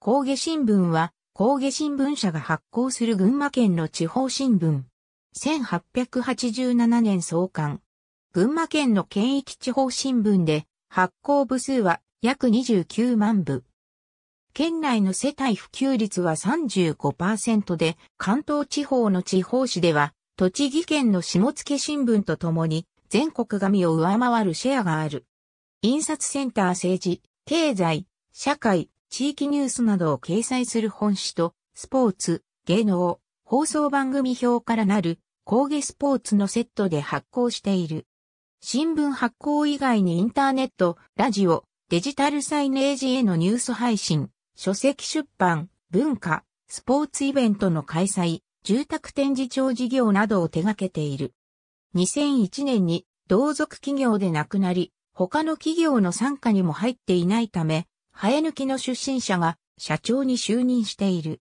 工芸新聞は、工芸新聞社が発行する群馬県の地方新聞。1887年創刊。群馬県の県域地方新聞で、発行部数は約29万部。県内の世帯普及率は35%で、関東地方の地方紙では、栃木県の下野新聞とともに、全国紙を上回るシェアがある。印刷センター政治、経済、社会、地域ニュースなどを掲載する本誌と、スポーツ、芸能、放送番組表からなる、工芸スポーツのセットで発行している。新聞発行以外にインターネット、ラジオ、デジタルサイネージへのニュース配信、書籍出版、文化、スポーツイベントの開催、住宅展示場事業などを手掛けている。2001年に同族企業で亡くなり、他の企業の参加にも入っていないため、生え抜きの出身者が社長に就任している。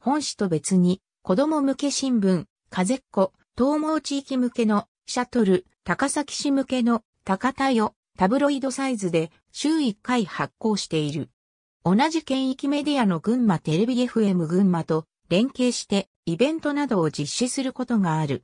本誌と別に、子供向け新聞、風っ子、東毛地域向けのシャトル、高崎市向けの高田よ、タブロイドサイズで週1回発行している。同じ県域メディアの群馬テレビ FM 群馬と連携してイベントなどを実施することがある。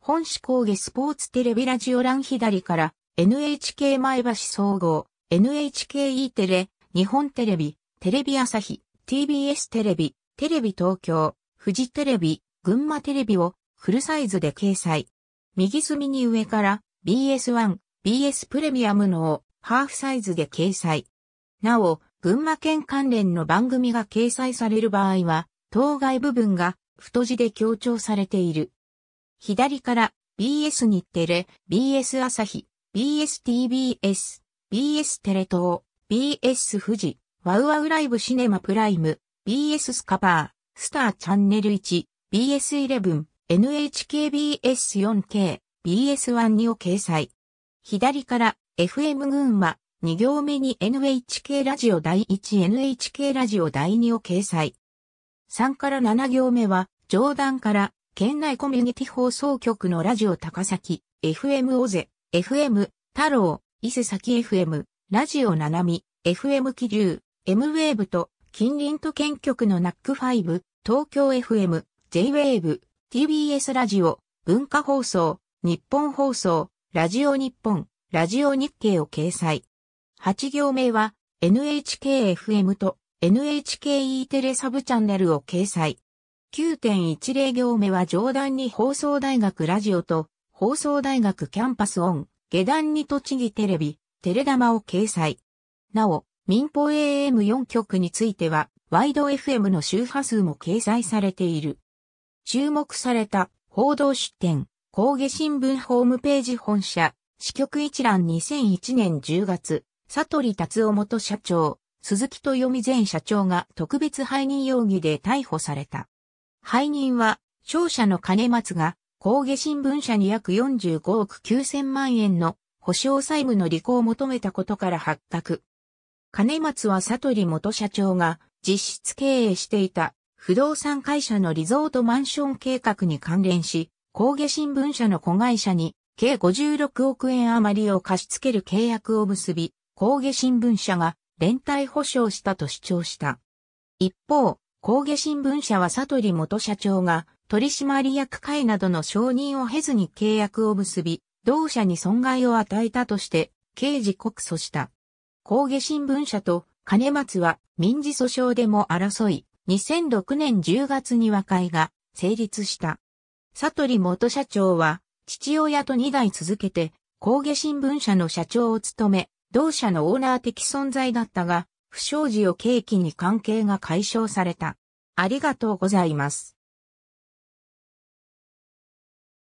本市工芸スポーツテレビラジオ欄左から NHK 前橋総合、NHK E テレ、日本テレビ、テレビ朝日、TBS テレビ、テレビ東京、富士テレビ、群馬テレビをフルサイズで掲載。右隅に上から BS1、BS プレミアムのをハーフサイズで掲載。なお、群馬県関連の番組が掲載される場合は、当該部分が太字で強調されている。左から BS 日テレ、BS 朝日、BSTBS、BS テレ東、BS 富士、ワウワウライブシネマプライム、BS スカパー、スターチャンネル1、BS11、NHKBS4K、BS1 にを掲載。左から FM 群馬、2行目に NHK ラジオ第 1NHK ラジオ第2を掲載。3から7行目は、上段から県内コミュニティ放送局のラジオ高崎、FM 尾瀬、FM、太郎、伊勢崎 FM、ラジオ七海、ミ、FM 気流、M-Wave と、近隣都県局の NAC5、東京 FM、J-Wave、TBS ラジオ、文化放送、日本放送、ラジオ日本、ラジオ日経を掲載。8行目は、NHKFM と NHKE テレサブチャンネルを掲載。9.10行目は上段に放送大学ラジオと放送大学キャンパスオン、下段に栃木テレビ、テレ玉を掲載。なお、民放 AM4 局については、ワイド FM の周波数も掲載されている。注目された報道出展、工芸新聞ホームページ本社、支局一覧2001年10月、佐鳥達夫元社長、鈴木豊美前社長が特別背任容疑で逮捕された。背任は、商社の金松が、工芸新聞社に約45億9000万円の保証債務の履行を求めたことから発覚。金松は悟り元社長が実質経営していた不動産会社のリゾートマンション計画に関連し、工芸新聞社の子会社に計56億円余りを貸し付ける契約を結び、工芸新聞社が連帯保証したと主張した。一方、工芸新聞社は悟り元社長が取締役会などの承認を経ずに契約を結び、同社に損害を与えたとして、刑事告訴した。工芸新聞社と金松は民事訴訟でも争い、2006年10月に和解が成立した。サト元社長は、父親と2代続けて、工芸新聞社の社長を務め、同社のオーナー的存在だったが、不祥事を契機に関係が解消された。ありがとうございます。